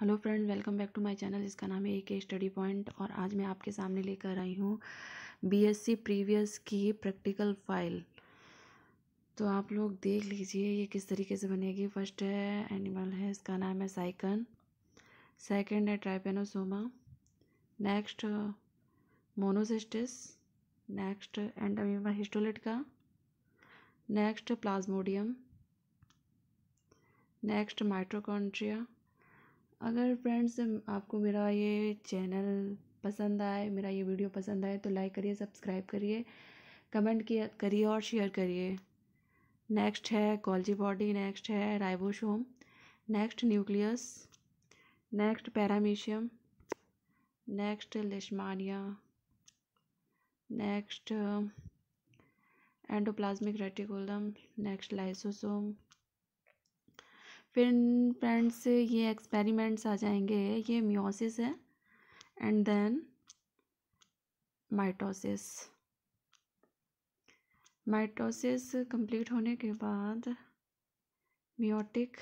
hello friend welcome back to my channel जिसका नाम है ए के स्टडी पॉइंट और आज मैं आपके सामने लेकर आई हूँ बीएससी प्रीवियस की प्रैक्टिकल फाइल तो आप लोग देख लीजिए ये किस तरीके से बनेगी फर्स्ट है एनिमल है इसका नाम है साइकन सेकंड है trypanosoma next monocystis next entamoeba histolytica का नेक्स्ट प्लाज्मोडियम नेक्स्ट माइट्रोकॉन्ट्रिया अगर फ्रेंड्स आपको मेरा ये चैनल पसंद आए मेरा ये वीडियो पसंद आए तो लाइक करिए सब्सक्राइब करिए कमेंट किया करिए और शेयर करिए नेक्स्ट है कॉलजी बॉडी नेक्स्ट है ribosome next nucleus next paramecium next leishmania next endoplasmic reticulum next lysosome फिर फ्रेंड्स ये एक्सपेरिमेंट्स आ जाएंगे ये म्योसिस है and then mitosis mitosis complete होने के बाद म्योटिक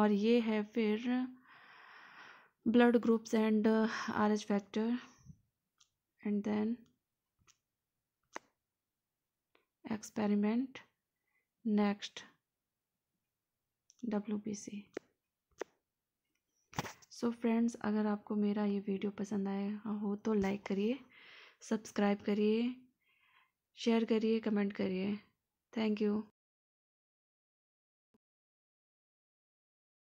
और ये है फिर blood groups and R H factor and then experiment next W so friends अगर आपको मेरा ये वीडियो पसंद आया हो तो लाइक करिए सब्सक्राइब करिए शेयर करिए कमेंट करिए थैंक यू